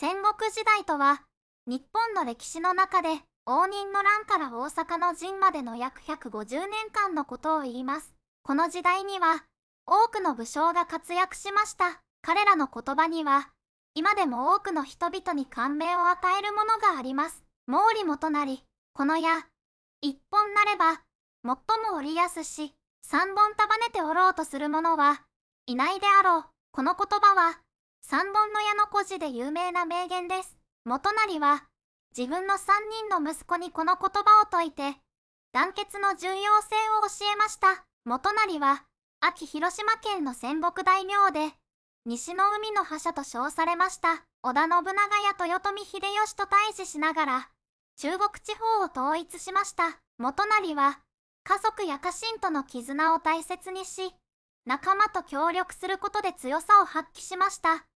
戦国時代とは日本の歴史の中で応仁の乱から大阪の陣までの約150年間のことを言いますこの時代には多くの武将が活躍しました彼らの言葉には今でも多くの人々に感銘を与えるものがあります毛利元就この矢一本なれば最も折りやすし三本束ねておろうとする者はいないであろうこの言葉は三本の矢の故事で有名な名言です。元就は、自分の三人の息子にこの言葉を説いて、団結の重要性を教えました。元就は、秋広島県の戦国大名で、西の海の覇者と称されました。織田信長や豊臣秀吉と対峙しながら、中国地方を統一しました。元就は、家族や家臣との絆を大切にし、仲間と協力することで強さを発揮しました。